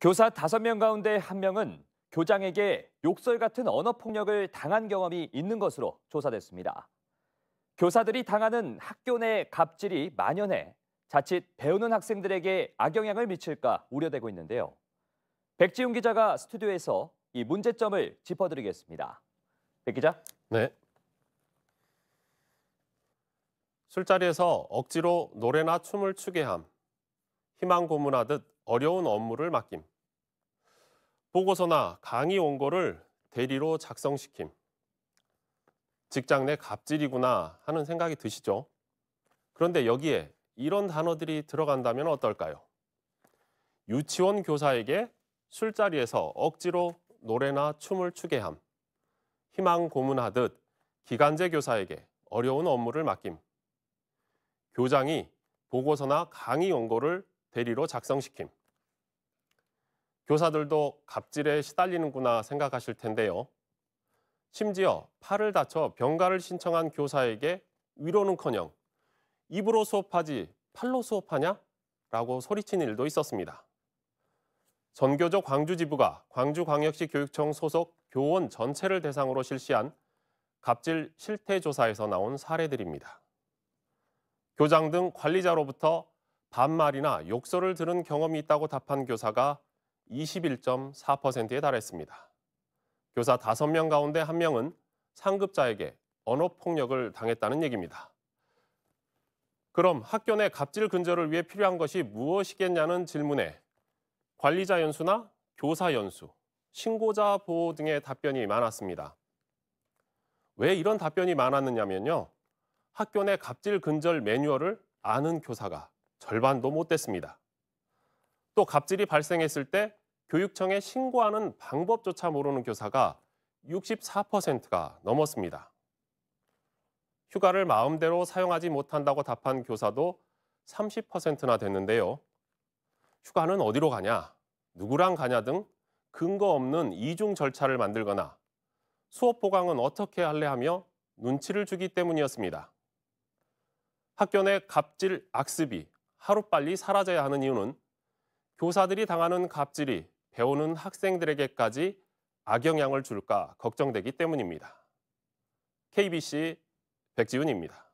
교사 5명 가운데 1명은 교장에게 욕설 같은 언어폭력을 당한 경험이 있는 것으로 조사됐습니다. 교사들이 당하는 학교 내 갑질이 만연해 자칫 배우는 학생들에게 악영향을 미칠까 우려되고 있는데요. 백지훈 기자가 스튜디오에서 이 문제점을 짚어드리겠습니다. 백 기자. 네. 술자리에서 억지로 노래나 춤을 추게 함, 희망 고문하듯 어려운 업무를 맡김, 보고서나 강의 원고를 대리로 작성시킴, 직장 내 갑질이구나 하는 생각이 드시죠? 그런데 여기에 이런 단어들이 들어간다면 어떨까요? 유치원 교사에게 술자리에서 억지로 노래나 춤을 추게 함, 희망 고문하듯 기간제 교사에게 어려운 업무를 맡김, 교장이 보고서나 강의 원고를 대리로 작성시킴. 교사들도 갑질에 시달리는구나 생각하실 텐데요. 심지어 팔을 다쳐 병가를 신청한 교사에게 위로는커녕 입으로 수업하지 팔로 수업하냐? 라고 소리친 일도 있었습니다. 전교조 광주지부가 광주광역시 교육청 소속 교원 전체를 대상으로 실시한 갑질 실태조사에서 나온 사례들입니다. 교장 등 관리자로부터 반말이나 욕설을 들은 경험이 있다고 답한 교사가 21.4%에 달했습니다. 교사 5명 가운데 1명은 상급자에게 언어폭력을 당했다는 얘기입니다. 그럼 학교 내 갑질 근절을 위해 필요한 것이 무엇이겠냐는 질문에 관리자 연수나 교사 연수, 신고자 보호 등의 답변이 많았습니다. 왜 이런 답변이 많았느냐면요. 학교 내 갑질 근절 매뉴얼을 아는 교사가 절반도 못 됐습니다. 또 갑질이 발생했을 때 교육청에 신고하는 방법조차 모르는 교사가 64%가 넘었습니다. 휴가를 마음대로 사용하지 못한다고 답한 교사도 30%나 됐는데요. 휴가는 어디로 가냐, 누구랑 가냐 등 근거 없는 이중 절차를 만들거나 수업 보강은 어떻게 할래 하며 눈치를 주기 때문이었습니다. 학교 내 갑질 악습이 하루빨리 사라져야 하는 이유는 교사들이 당하는 갑질이 배우는 학생들에게까지 악영향을 줄까 걱정되기 때문입니다. KBC 백지훈입니다.